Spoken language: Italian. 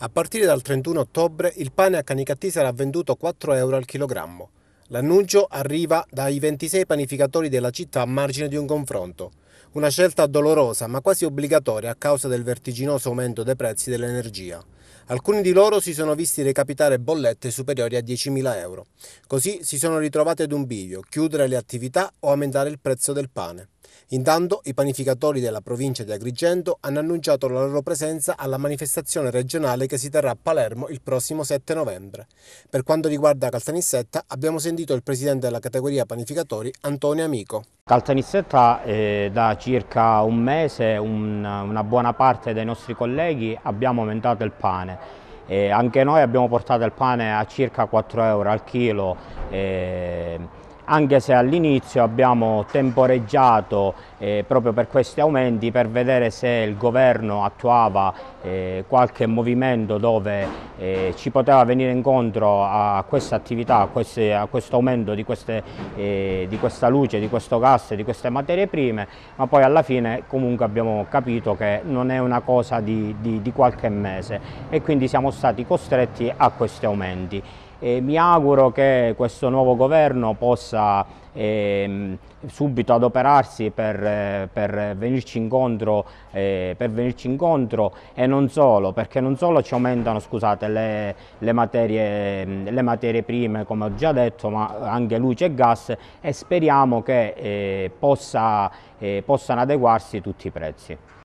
A partire dal 31 ottobre il pane a Canicattì sarà venduto 4 euro al chilogrammo. L'annuncio arriva dai 26 panificatori della città a margine di un confronto. Una scelta dolorosa ma quasi obbligatoria a causa del vertiginoso aumento dei prezzi dell'energia. Alcuni di loro si sono visti recapitare bollette superiori a 10.000 euro. Così si sono ritrovati ad un bivio, chiudere le attività o aumentare il prezzo del pane. Intanto i panificatori della provincia di Agrigento hanno annunciato la loro presenza alla manifestazione regionale che si terrà a Palermo il prossimo 7 novembre. Per quanto riguarda Caltanissetta abbiamo sentito il presidente della categoria panificatori Antonio Amico. Caltanissetta eh, da circa un mese un, una buona parte dei nostri colleghi abbiamo aumentato il pane pane. E anche noi abbiamo portato il pane a circa 4 euro al chilo. E anche se all'inizio abbiamo temporeggiato eh, proprio per questi aumenti per vedere se il governo attuava eh, qualche movimento dove eh, ci poteva venire incontro a questa attività, a, queste, a questo aumento di, queste, eh, di, questa luce, di questo gas, di queste materie prime, ma poi alla fine comunque abbiamo capito che non è una cosa di, di, di qualche mese e quindi siamo stati costretti a questi aumenti. E mi auguro che questo nuovo governo possa ehm, subito adoperarsi per, eh, per, venirci incontro, eh, per, venirci incontro, e non solo, perché non solo ci aumentano scusate, le, le, materie, ehm, le, materie, prime come ho già detto, ma anche luce e gas e speriamo che eh, possa, eh, possano adeguarsi tutti i prezzi.